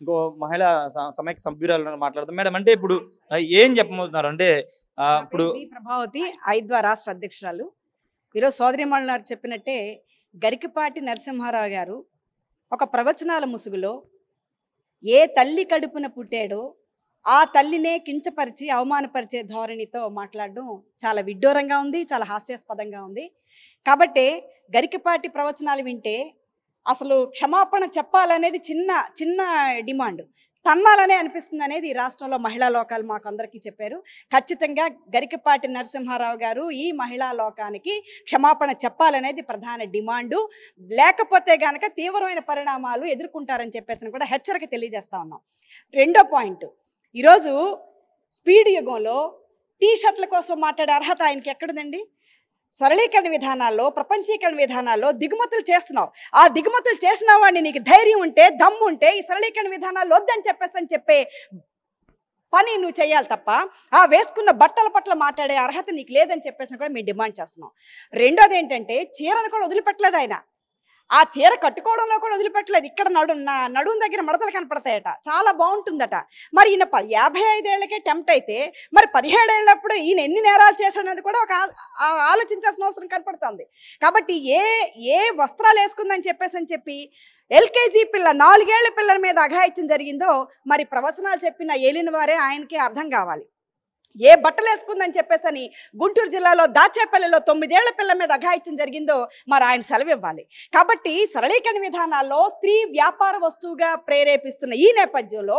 ఇంకో మహిళ సమైక్య సభ్యురాలు మాట్లాడుతాం మేడం అంటే ఇప్పుడు ఏం చెప్పబోతున్నారు అంటే ఇప్పుడు ప్రభావతి ఐద్వా రాష్ట్ర అధ్యక్షురాలు ఈరోజు సోదరిమణులు గారు చెప్పినట్టే గరికపాటి నరసింహారావు గారు ఒక ప్రవచనాల ముసుగులో ఏ తల్లి కడుపున పుట్టాడో ఆ తల్లినే కించపరిచి అవమానపరిచే ధోరణితో మాట్లాడడం చాలా విడ్డూరంగా ఉంది చాలా హాస్యాస్పదంగా ఉంది కాబట్టి గరికపాటి ప్రవచనాలు వింటే అసలు క్షమాపణ చెప్పాలనేది చిన్న చిన్న డిమాండ్ తన్నాలనే అనిపిస్తుంది అనేది ఈ రాష్ట్రంలో మహిళా లోకాలు మాకు అందరికీ చెప్పారు ఖచ్చితంగా గరికపాటి నరసింహారావు గారు ఈ మహిళా లోకానికి క్షమాపణ చెప్పాలనేది ప్రధాన డిమాండు లేకపోతే గనక తీవ్రమైన పరిణామాలు ఎదుర్కొంటారని చెప్పేసి కూడా హెచ్చరిక తెలియజేస్తా ఉన్నాం రెండో పాయింట్ ఈరోజు స్పీడ్ యుగంలో టీ షర్ట్ల కోసం మాట్లాడే అర్హత ఆయనకి ఎక్కడుందండి సరళీకరణ విధానాల్లో ప్రపంచీకరణ విధానాల్లో దిగుమతులు చేస్తున్నావు ఆ దిగుమతులు చేసిన వాడిని నీకు ధైర్యం ఉంటే దమ్ము ఉంటే ఈ సరళీకరణ విధానాలు వద్దని చెప్పేసి అని చెప్పే పని నువ్వు చేయాలి తప్ప ఆ వేసుకున్న బట్టల పట్ల మాట్లాడే అర్హత నీకు లేదని చెప్పేసి కూడా మేము డిమాండ్ చేస్తున్నాం రెండోది ఏంటంటే చీరను కూడా వదిలిపెట్టలేదు ఆయన ఆ చీర కట్టుకోవడంలో కూడా వదిలిపెట్టలేదు ఇక్కడ నడు నడుం దగ్గర మడతలు కనపడతాయట చాలా బాగుంటుందట మరి ఈయన యాభై ఐదేళ్లకే టెంప్ట్ అయితే మరి పదిహేడేళ్ళప్పుడు ఈయన ఎన్ని నేరాలు చేశాడనేది కూడా ఒక ఆలోచించాల్సిన అవసరం కనపడుతుంది కాబట్టి ఏ ఏ వస్త్రాలు వేసుకుందని చెప్పేసి అని చెప్పి ఎల్కేజీ పిల్ల నాలుగేళ్ల పిల్లల మీద అఘాయిత్యం జరిగిందో మరి ప్రవచనాలు చెప్పిన ఏలిన వారే ఆయనకి అర్థం కావాలి ఏ బట్టలు వేసుకుందని చెప్పేసని గుంటూరు జిల్లాలో దాచేపల్లిలో తొమ్మిదేళ్ల పిల్ల మీద అఘాయిత్యం జరిగిందో మరి ఆయన సెలవు ఇవ్వాలి కాబట్టి సరళీకరణ విధానాల్లో స్త్రీ వ్యాపార వస్తువుగా ప్రేరేపిస్తున్న ఈ నేపథ్యంలో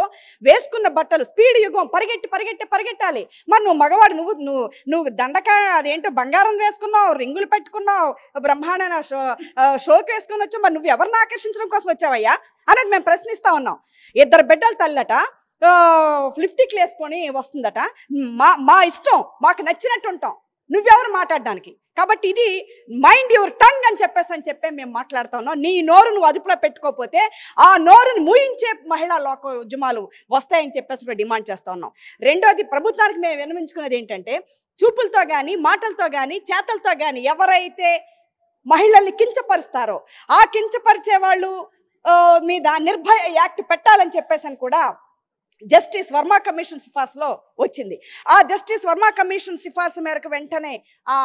వేసుకున్న బట్టలు స్పీడ్ యుగం పరిగెట్టి పరిగెట్టి పరిగెట్టాలి మరి నువ్వు మగవాడు నువ్వు నువ్వు నువ్వు దండక అదేంటో బంగారం వేసుకున్నావు రింగులు పెట్టుకున్నావు బ్రహ్మాండ షో షోకి వేసుకుని వచ్చావు మరి నువ్వు ఎవరిని ఆకర్షించడం కోసం వచ్చావయ్యా అనేది మేము ప్రశ్నిస్తా ఉన్నాం ఇద్దరు బిడ్డలు తల్లట ఫ్లిప్టిక్లు వేసుకొని వస్తుందట మా మా ఇష్టం మాకు నచ్చినట్టు ఉంటాం నువ్వెవరు మాట్లాడడానికి కాబట్టి ఇది మైండ్ యువర్ టంగ్ అని చెప్పేసి అని చెప్పే మేము మాట్లాడుతున్నాం నీ నోరు నువ్వు అదుపులో పెట్టుకోకపోతే ఆ నోరును ముయించే మహిళా లోక ఉద్యమాలు వస్తాయని చెప్పేసి డిమాండ్ చేస్తా ఉన్నాం రెండోది ప్రభుత్వానికి మేము వినమించుకున్నది ఏంటంటే చూపులతో కానీ మాటలతో కానీ చేతలతో కానీ ఎవరైతే మహిళల్ని కించపరుస్తారో ఆ కించపరిచే వాళ్ళు మీద నిర్భయ యాక్ట్ పెట్టాలని చెప్పేసి అని కూడా జస్టిస్ వర్మ కమిషన్ సిఫార్సులో వచ్చింది ఆ జస్టిస్ వర్మ కమిషన్ సిఫార్సు మేరకు వెంటనే ఆ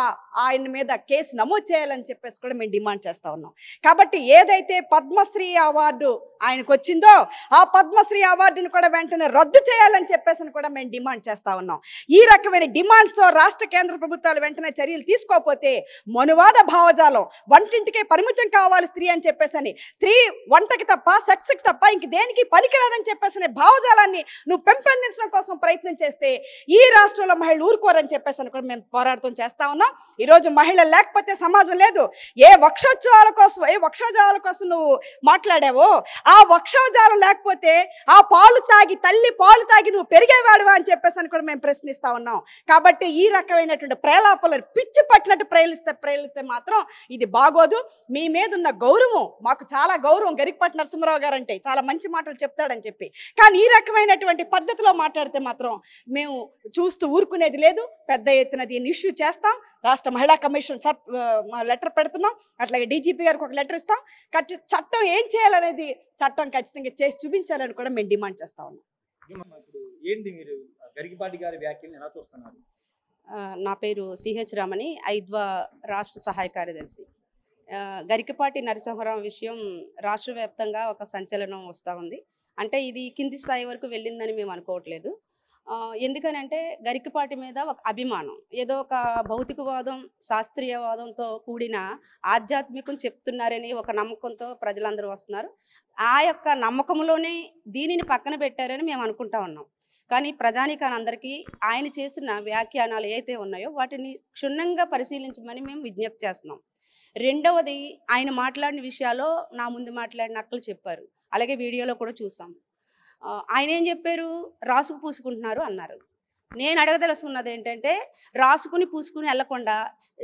ఆయన మీద కేసు నమోదు చేయాలని చెప్పేసి కూడా మేము డిమాండ్ చేస్తూ ఉన్నాం కాబట్టి ఏదైతే పద్మశ్రీ అవార్డు ఆయనకు వచ్చిందో ఆ పద్మశ్రీ అవార్డును కూడా వెంటనే రద్దు చేయాలని చెప్పేసి కూడా మేము డిమాండ్ చేస్తూ ఉన్నాం ఈ రకమైన డిమాండ్స్తో రాష్ట్ర కేంద్ర ప్రభుత్వాలు వెంటనే చర్యలు తీసుకోకపోతే మనువాద భావజాలం వంటింటికే పరిమితం కావాలి స్త్రీ అని చెప్పేసి స్త్రీ వంటకి తప్ప సెక్స్కి తప్ప ఇంక దేనికి పనికిరాదని చెప్పేసి భావజాలాన్ని నువ్వు పెంపొందించడం కోసం ప్రయత్నం చేస్తే ఈ రాష్ట్రంలో మహిళలు ఊరుకోరని చెప్పేసి అని కూడా మేము పోరాడుతూ చేస్తా ఉన్నాం ఈరోజు మహిళ లేకపోతే సమాజం లేదు ఏ వక్షోత్సవాల కోసం ఏ వక్షోజాల కోసం నువ్వు మాట్లాడావో ఆ వక్షోజాలం లేకపోతే ఆ పాలు తాగి తల్లి పాలు తాగి నువ్వు పెరిగేవాడువా అని చెప్పేసి అని కూడా మేము ప్రశ్నిస్తా ఉన్నాం కాబట్టి ఈ రకమైనటువంటి ప్రేలాపలను పిచ్చి పట్టినట్టు ప్రేలిస్తే ప్రేలిస్తే మాత్రం ఇది బాగోదు మీ మీద ఉన్న గౌరవం మాకు చాలా గౌరవం గరికపట్ నరసింహరావు గారు అంటే చాలా మంచి మాటలు చెప్తాడని చెప్పి కానీ ఈ రకమైన రకమైనటువంటి పద్ధతిలో మాట్లాడితే మాత్రం మేము చూస్తూ ఊరుకునేది లేదు పెద్ద ఎత్తున దీన్ని ఇష్యూ చేస్తాం రాష్ట్ర మహిళా కమిషన్ సర్ లెటర్ పెడుతున్నాం అట్లాగే డీజీపీ గారికి ఒక లెటర్ ఇస్తాం ఖచ్చి చట్టం ఏం చేయాలనేది చట్టం ఖచ్చితంగా చేసి చూపించాలని కూడా మేము డిమాండ్ చేస్తా ఉన్నాం నా పేరు సిహెచ్ రామని ఐద్వ రాష్ట్ర సహాయ కార్యదర్శి గరికపాటి నరసింహరావు విషయం రాష్ట్ర వ్యాప్తంగా ఒక సంచలనం వస్తూ ఉంది అంటే ఇది కింది స్థాయి వరకు వెళ్ళిందని మేము అనుకోవట్లేదు ఎందుకనంటే గరికపాటి మీద ఒక అభిమానం ఏదో ఒక భౌతికవాదం శాస్త్రీయవాదంతో కూడిన ఆధ్యాత్మికం చెప్తున్నారని ఒక నమ్మకంతో ప్రజలందరూ వస్తున్నారు ఆ యొక్క నమ్మకంలోనే దీనిని పక్కన పెట్టారని మేము అనుకుంటా ఉన్నాం కానీ ప్రజానికానందరికీ ఆయన చేసిన వ్యాఖ్యానాలు ఏవైతే ఉన్నాయో వాటిని క్షుణ్ణంగా పరిశీలించమని మేము విజ్ఞప్తి చేస్తున్నాం రెండవది ఆయన మాట్లాడిన విషయాల్లో నా ముందు మాట్లాడిన అక్కలు చెప్పారు అలాగే వీడియోలో కూడా చూసాం ఆయన ఏం చెప్పారు రాసుకు పూసుకుంటున్నారు అన్నారు నేను అడగదలుచుకున్నది ఏంటంటే రాసుకుని పూసుకుని వెళ్లకుండా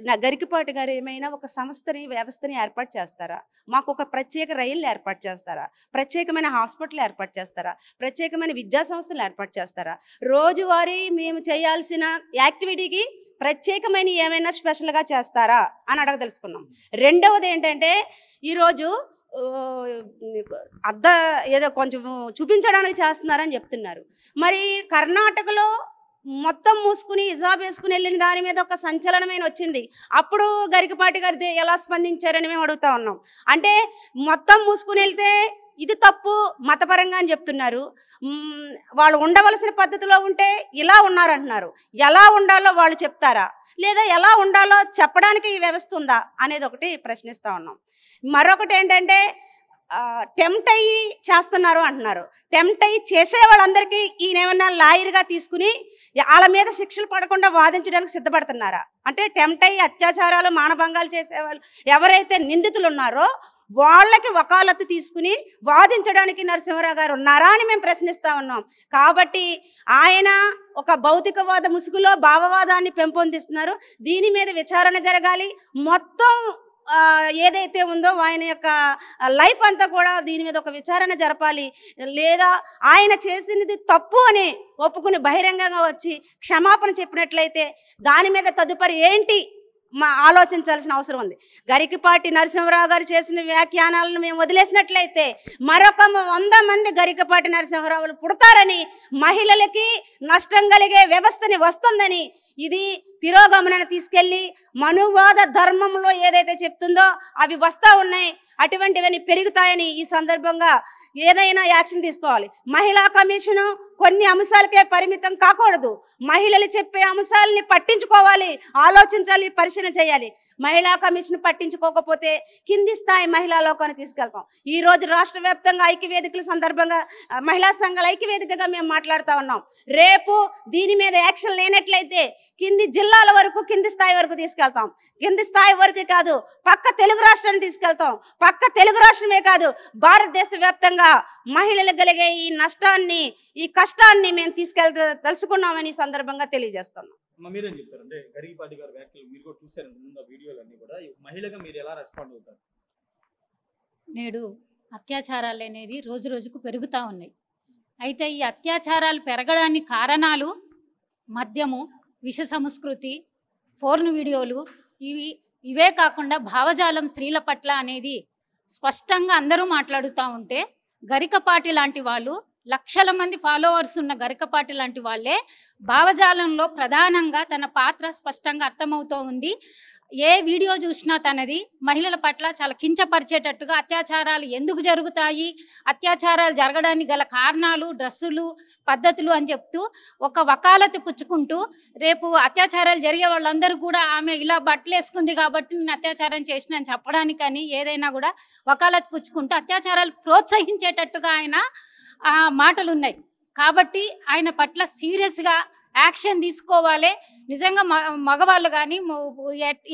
నా గరికిపాటి గారు ఏమైనా ఒక సంస్థని వ్యవస్థని ఏర్పాటు చేస్తారా మాకు ఒక ప్రత్యేక రైళ్ళు ఏర్పాటు చేస్తారా ప్రత్యేకమైన హాస్పిటల్ ఏర్పాటు చేస్తారా ప్రత్యేకమైన విద్యా సంస్థలు ఏర్పాటు చేస్తారా రోజువారీ మేము చేయాల్సిన యాక్టివిటీకి ప్రత్యేకమైన ఏమైనా స్పెషల్గా చేస్తారా అని అడగదలుచుకున్నాం రెండవది ఏంటంటే ఈరోజు అద్ద ఏదో కొంచెం చూపించడానికి చేస్తున్నారని చెప్తున్నారు మరి కర్ణాటకలో మొత్తం మూసుకుని ఇజాబ్ వేసుకుని వెళ్ళిన దాని మీద ఒక సంచలనమైన వచ్చింది అప్పుడు గరికపాటి గారి ఎలా స్పందించారని మేము అడుగుతా ఉన్నాం అంటే మొత్తం మూసుకుని వెళ్తే ఇది తప్పు మతపరంగా అని చెప్తున్నారు వాళ్ళు ఉండవలసిన పద్ధతిలో ఉంటే ఇలా ఉన్నారంటున్నారు ఎలా ఉండాలో వాళ్ళు చెప్తారా లేదా ఎలా ఉండాలో చెప్పడానికి ఈ వ్యవస్థ ఉందా అనేది ఒకటి ప్రశ్నిస్తూ ఉన్నాం మరొకటి ఏంటంటే టెంప్ట్ అయ్యి చేస్తున్నారు అంటున్నారు టెంప్ట్ అయ్యి చేసే వాళ్ళందరికీ ఈయనేమన్నా లాయర్గా తీసుకుని వాళ్ళ మీద శిక్షలు పడకుండా వాదించడానికి సిద్ధపడుతున్నారా అంటే టెంప్ట్ అయ్యి అత్యాచారాలు మానభంగాలు చేసేవాళ్ళు ఎవరైతే నిందితులు ఉన్నారో వాళ్ళకి వకాలత్తు తీసుకుని వాదించడానికి నరసింహరావు గారు ఉన్నారా అని మేము ప్రశ్నిస్తూ ఉన్నాం కాబట్టి ఆయన ఒక భౌతికవాద ముసుగులో భావవాదాన్ని పెంపొందిస్తున్నారు దీని మీద విచారణ జరగాలి మొత్తం ఏదైతే ఉందో ఆయన యొక్క లైఫ్ అంతా కూడా దీని మీద ఒక విచారణ జరపాలి లేదా ఆయన చేసినది తప్పు అని ఒప్పుకుని బహిరంగంగా వచ్చి క్షమాపణ చెప్పినట్లయితే దాని మీద తదుపరి ఏంటి మా ఆలోచించాల్సిన అవసరం ఉంది గరికపాటి నరసింహరావు గారు చేసిన వ్యాఖ్యానాలను మేము వదిలేసినట్లయితే మరొక వంద మంది గరికపాటి నరసింహరావులు పుడతారని మహిళలకి నష్టం కలిగే వ్యవస్థని వస్తుందని ఇది తిరోగమనను తీసుకెళ్ళి మనువాద ధర్మంలో ఏదైతే చెప్తుందో అవి వస్తూ ఉన్నాయి అటువంటివన్నీ పెరుగుతాయని ఈ సందర్భంగా ఏదైనా యాక్షన్ తీసుకోవాలి మహిళా కమిషను కొన్ని అంశాలకే పరిమితం కాకూడదు మహిళలు చెప్పే అంశాలని పట్టించుకోవాలి ఆలోచించాలి పరిశీలన చేయాలి మహిళా కమిషన్ పట్టించుకోకపోతే కింది స్థాయి మహిళా లోకాన్ని తీసుకెళ్తాం ఈ రోజు రాష్ట్ర వ్యాప్తంగా ఐక్యవేదికల సందర్భంగా మహిళా సంఘాల ఐక్యవేదికగా మేము మాట్లాడుతూ ఉన్నాం రేపు దీని మీద యాక్షన్ లేనట్లయితే కింది జిల్లాల వరకు కింది స్థాయి వరకు తీసుకెళ్తాం కింది స్థాయి వరకు కాదు పక్క తెలుగు రాష్ట్రాన్ని తీసుకెళ్తాం పక్క తెలుగు రాష్ట్రమే కాదు భారతదేశ వ్యాప్తంగా మహిళలకు కలిగే ఈ నష్టాన్ని ఈ కష్టాన్ని మేము తీసుకెళ్ తలుసుకున్నామని సందర్భంగా తెలియజేస్తున్నాం మీరేం గరిగిపాటి వ్యాఖ్యలు మీరు కూడా ముందు వీడియోలన్నీ కూడా మహిళగా మీరు ఎలా రెస్పాండ్ అవుతారు నేడు అత్యాచారాలు అనేది రోజు రోజుకు పెరుగుతూ ఉన్నాయి అయితే ఈ అత్యాచారాలు పెరగడానికి కారణాలు మద్యము విష సంస్కృతి ఫోర్న్ వీడియోలు ఇవి ఇవే కాకుండా భావజాలం స్త్రీల పట్ల అనేది స్పష్టంగా అందరూ మాట్లాడుతూ ఉంటే గరికపాటి లాంటి వాళ్ళు లక్షల మంది ఫాలోవర్స్ ఉన్న గరికపాటి లాంటి వాళ్ళే భావజాలంలో ప్రధానంగా తన పాత్ర స్పష్టంగా అర్థమవుతూ ఉంది ఏ వీడియో చూసినా తనది మహిళల పట్ల చాలా కించపరిచేటట్టుగా అత్యాచారాలు ఎందుకు జరుగుతాయి అత్యాచారాలు జరగడానికి గల కారణాలు డ్రెస్సులు పద్ధతులు అని చెప్తూ ఒక వకాలతి పుచ్చుకుంటూ రేపు అత్యాచారాలు జరిగే వాళ్ళందరూ కూడా ఆమె ఇలా బట్టలు వేసుకుంది కాబట్టి నేను అత్యాచారం చేసిన అని చెప్పడానికని ఏదైనా కూడా వకాలతి పుచ్చుకుంటూ అత్యాచారాలు ప్రోత్సహించేటట్టుగా ఆయన మాటలు ఉన్నాయి కాబట్టి ఆయన పట్ల సీరియస్గా యాక్షన్ తీసుకోవాలి నిజంగా మగవాళ్ళు కానీ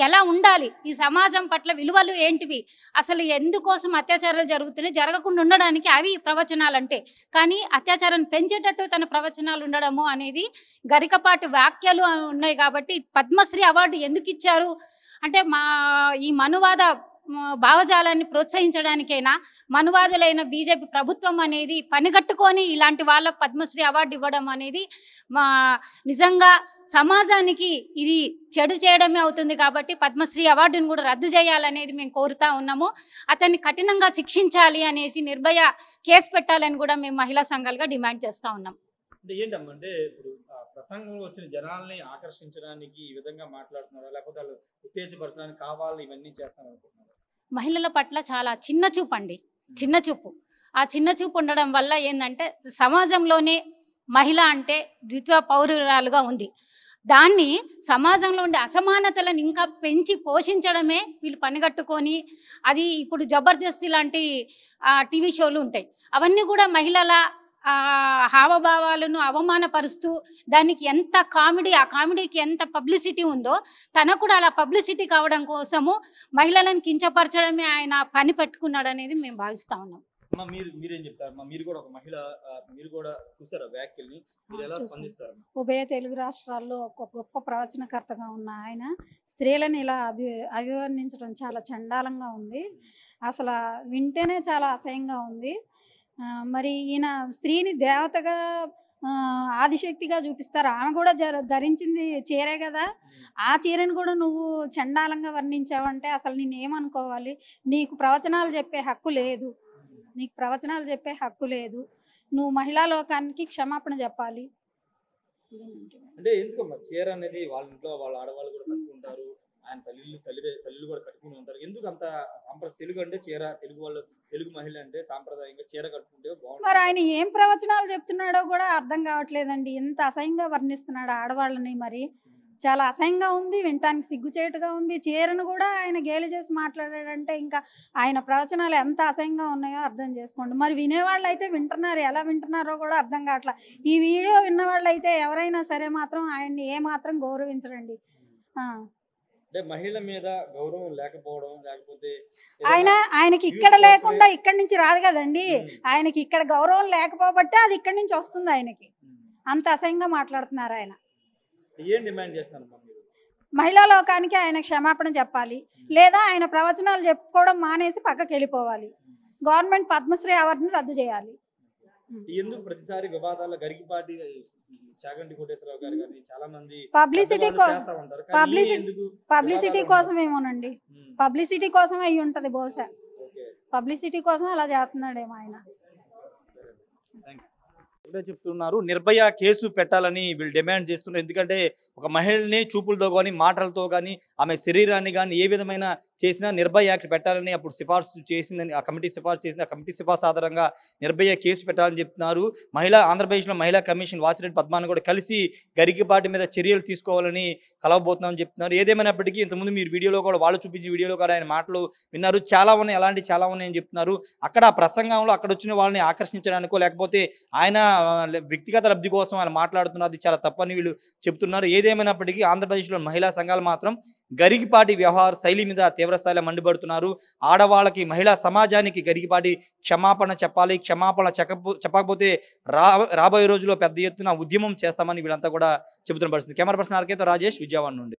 ఎలా ఉండాలి ఈ సమాజం పట్ల విలువలు ఏంటివి అసలు ఎందుకోసం అత్యాచారాలు జరుగుతున్నాయి జరగకుండా ఉండడానికి అవి ప్రవచనాలు అంటే కానీ అత్యాచారాన్ని పెంచేటట్టు తన ప్రవచనాలు ఉండడము అనేది గరికపాటి వ్యాఖ్యలు ఉన్నాయి కాబట్టి పద్మశ్రీ అవార్డు ఎందుకు ఇచ్చారు అంటే మా ఈ మనువాద భావజాలాన్ని ప్రోత్సహించడానికైనా మనువాదులైన బీజేపీ ప్రభుత్వం అనేది పనిగట్టుకొని ఇలాంటి వాళ్ళకు పద్మశ్రీ అవార్డు ఇవ్వడం అనేది మా నిజంగా సమాజానికి ఇది చెడు చేయడమే అవుతుంది కాబట్టి పద్మశ్రీ అవార్డును కూడా రద్దు చేయాలనేది మేము కోరుతా ఉన్నాము అతన్ని కఠినంగా శిక్షించాలి అనేసి నిర్భయ కేసు పెట్టాలని కూడా మేము మహిళా సంఘాలుగా డిమాండ్ చేస్తూ ఉన్నాం అంటే ఏంటమ్మా అంటే ఇప్పుడు ప్రసంగంలో వచ్చిన జనాల్ని ఆకర్షించడానికి ఈ విధంగా మాట్లాడుతున్నారా లేకపోతే వాళ్ళు ఉత్తేజపరచడానికి కావాలి ఇవన్నీ చేస్తున్నారు అనుకుంటున్నారు మహిళల పట్ల చాలా చిన్న చూపు అండి చిన్న చూపు ఆ చిన్న చూపు ఉండడం వల్ల ఏంటంటే సమాజంలోనే మహిళ అంటే ద్వితీయ పౌరురాలుగా ఉంది దాన్ని సమాజంలో ఉండే అసమానతలను ఇంకా పెంచి పోషించడమే వీళ్ళు పనిగట్టుకొని అది ఇప్పుడు జబర్దస్త్ లాంటి టీవీ షోలు ఉంటాయి అవన్నీ కూడా మహిళల హావభావాలను అవమానపరుస్తూ దానికి ఎంత కామెడీ ఆ కామెడీకి ఎంత పబ్లిసిటీ ఉందో తనకు కూడా అలా పబ్లిసిటీ కావడం కోసము మహిళలను కించపరచడమే ఆయన పని పెట్టుకున్నాడు అనేది మేము భావిస్తా ఉన్నాం ఉభయ తెలుగు రాష్ట్రాల్లో ఒక గొప్ప ప్రవచనకర్తగా ఉన్న ఆయన స్త్రీలను ఇలా అభి అభివర్ణించడం చాలా చండాలంగా ఉంది అసలు వింటేనే చాలా అసహ్యంగా ఉంది మరి ఈయన స్త్రీని దేవతగా ఆదిశక్తిగా చూపిస్తారు ఆమె కూడా ధరించింది చీరే కదా ఆ చీరను కూడా నువ్వు చండాలంగా వర్ణించావంటే అసలు నేనేమనుకోవాలి నీకు ప్రవచనాలు చెప్పే హక్కు లేదు నీకు ప్రవచనాలు చెప్పే హక్కు లేదు నువ్వు మహిళా లోకానికి క్షమాపణ చెప్పాలి అంటే ఎందుకమ్మా చీర అనేది వాళ్ళ ఇంట్లో వాళ్ళ ఆడవాళ్ళు కూడా కట్టుకుంటారు ఆయన తల్లి తల్లి తల్లి కూడా కట్టుకుని ఉంటారు ఎందుకు అంత తెలుగు అంటే చీర తెలుగు వాళ్ళు తెలుగు మహిళ అంటే సాంప్రదాయంగా చీర కట్టుకుంటే మరి ఆయన ఏం ప్రవచనాలు చెప్తున్నాడో కూడా అర్థం కావట్లేదండి ఇంత అసహ్యంగా వర్ణిస్తున్నాడు ఆడవాళ్ళని మరి చాలా అసహ్యంగా ఉంది వినటానికి సిగ్గుచేటుగా ఉంది చీరను కూడా ఆయన గేలి చేసి మాట్లాడాడంటే ఇంకా ఆయన ప్రవచనాలు ఎంత అసహ్యంగా ఉన్నాయో అర్థం చేసుకోండి మరి వినేవాళ్ళు అయితే వింటున్నారు ఎలా వింటున్నారో కూడా అర్థం కావట్లా ఈ వీడియో విన్నవాళ్ళు అయితే ఎవరైనా సరే మాత్రం ఆయన్ని ఏమాత్రం గౌరవించరండి అంటే మహిళ మీద గౌరవం లేకపోవడం లేకపోతే ఆయన ఆయనకి ఇక్కడ లేకుండా ఇక్కడ నుంచి రాదు కదండి ఆయనకి ఇక్కడ గౌరవం లేకపోబట్టే అది ఇక్కడ నుంచి వస్తుంది ఆయనకి అంత అసహ్యంగా మాట్లాడుతున్నారు ఆయన ఏం డిమాండ్ మహిళా లోకానికి ఆయన క్షమాపణ చెప్పాలి లేదా ఆయన ప్రవచనాలు చెప్పుకోవడం మానేసి పక్కకి వెళ్ళిపోవాలి గవర్నమెంట్ పద్మశ్రీ అవార్డును రద్దు చేయాలి ఎందుకు ప్రతిసారి వివాదాల గరికిపాటి చాగంటి కోటేశ్వరరావు గారు కానీ చాలా మంది పబ్లిసిటీ పబ్లిసిటీ పబ్లిసిటీ కోసం ఏమోనండి పబ్లిసిటీ కోసం అయి ఉంటది బహుశా పబ్లిసిటీ కోసం అలా చేస్తున్నాడేమో ఆయన చెప్తున్నారు నిర్భయ కేసు పెట్టాలని వీళ్ళు డిమాండ్ చేస్తున్నారు ఎందుకంటే ఒక మహిళని చూపులతో కానీ మాటలతో కానీ ఆమె శరీరాన్ని కానీ ఏ విధమైన చేసిన నిర్భయ యాక్ట్ పెట్టాలని అప్పుడు సిఫార్సు చేసిందని ఆ కమిటీ సిఫార్సు చేసింది ఆ కమిటీ సిఫార్సు ఆధారంగా నిర్భయ కేసు పెట్టాలని చెప్తున్నారు మహిళా ఆంధ్రప్రదేశ్లో మహిళా కమిషన్ వాసిరెడ్డి పద్మాన్ని కూడా కలిసి గరికిపాటి మీద చర్యలు తీసుకోవాలని కలవబోతున్నామని చెప్తున్నారు ఏదేమైనప్పటికీ ఇంతకుముందు మీరు వీడియోలో కూడా వాళ్ళు చూపించి వీడియోలో కూడా ఆయన మాటలు విన్నారు చాలా ఉన్నాయి అలాంటివి చాలా ఉన్నాయని చెప్తున్నారు అక్కడ ఆ ప్రసంగంలో అక్కడ వచ్చిన వాళ్ళని ఆకర్షించడానికో లేకపోతే ఆయన వ్యక్తిగత లబ్ధి కోసం ఆయన మాట్లాడుతున్నారు అది చాలా తప్పని వీళ్ళు చెప్తున్నారు ఏదేమైనప్పటికీ ఆంధ్రప్రదేశ్లో మహిళా సంఘాలు మాత్రం గరిగిపాటి వ్యవహార శైలి మీద తీవ్రస్థాయిలో మండిపడుతున్నారు ఆడవాళ్ళకి మహిళా సమాజానికి గరిగిపాటి క్షమాపణ చెప్పాలి క్షమాపణ చెప్పకపోతే రా రాబోయే రోజుల్లో పెద్ద ఎత్తున ఉద్యమం చేస్తామని వీళ్ళంతా కూడా చెబుతున్న పరిస్థితి కెమెరా పర్సన్ ఆర్కేతో రాజేష్ విజయవాడ నుండి